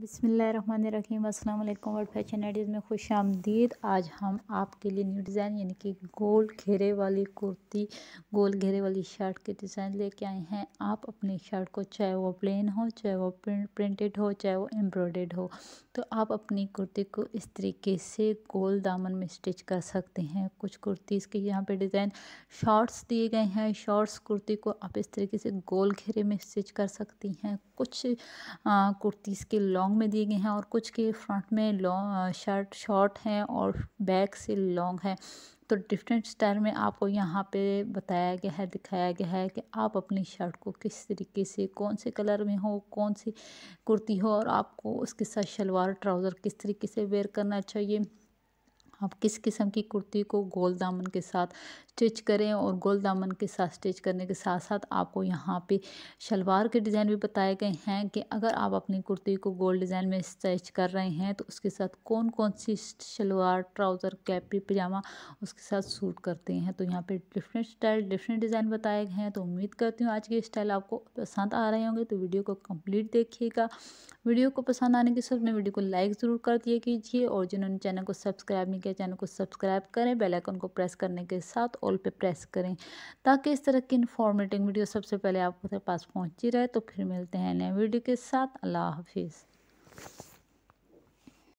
बिसमीम अल्लाम world fashion ideas में खुश आमदीद आज हम आपके लिए न्यू डिज़ाइन यानी कि गोल घेरे वाली कुर्ती गोल घेरे वाली शर्ट के डिज़ाइन लेके आए हैं आप अपनी शर्ट को चाहे वो प्लेन हो चाहे वो प्रिंटेड हो चाहे वो एम्ब्रॉयड हो तो आप अपनी कुर्ती को इस तरीके से गोल दामन में स्टिच कर सकते हैं कुछ कुर्तीज़ के यहाँ पर डिज़ाइन शॉर्ट्स दिए गए हैं शॉर्ट्स कुर्ती को आप इस तरीके से गोल घेरे में स्टिच कर सकती हैं कुछ कुर्तीज़ के लॉन्ग लॉन्ग में दिए गए हैं और कुछ के फ्रंट में लॉन्ग शर्ट शॉर्ट हैं और बैक से लॉन्ग है तो डिफरेंट स्टाइल में आपको यहाँ पे बताया गया है दिखाया गया है कि आप अपनी शर्ट को किस तरीके से कौन से कलर में हो कौन सी कुर्ती हो और आपको उसके साथ शलवार ट्राउज़र किस तरीके से वेयर करना चाहिए आप किस किस्म की कुर्ती को गोल दामन के साथ स्टिच करें और गोल दामन के साथ स्टिच करने के साथ साथ आपको यहाँ पे शलवार के डिज़ाइन भी बताए गए हैं कि अगर आप अपनी कुर्ती को गोल डिज़ाइन में स्टिच कर रहे हैं तो उसके साथ कौन कौन सी शलवार ट्राउज़र कैपी पजामा उसके साथ सूट करते हैं तो यहाँ पे डिफरेंट स्टाइल डिफरेंट डिज़ाइन बताए गए हैं तो उम्मीद करती हूँ आज के स्टाइल आपको पसंद आ रहे होंगे तो वीडियो को कम्प्लीट देखिएगा वीडियो को पसंद आने के साथ में वीडियो को लाइक ज़रूर कर दिया कीजिए और जिन्होंने चैनल को सब्सक्राइब नहीं किया के चैनल को सब्सक्राइब करें बेल आइकन को प्रेस करने के साथ ऑल पे प्रेस करें ताकि इस तरह की इन्फॉर्मेटिव वीडियो सबसे पहले आपके पास पहुंची रहे तो फिर मिलते हैं नए वीडियो के साथ अल्लाह हाफिज़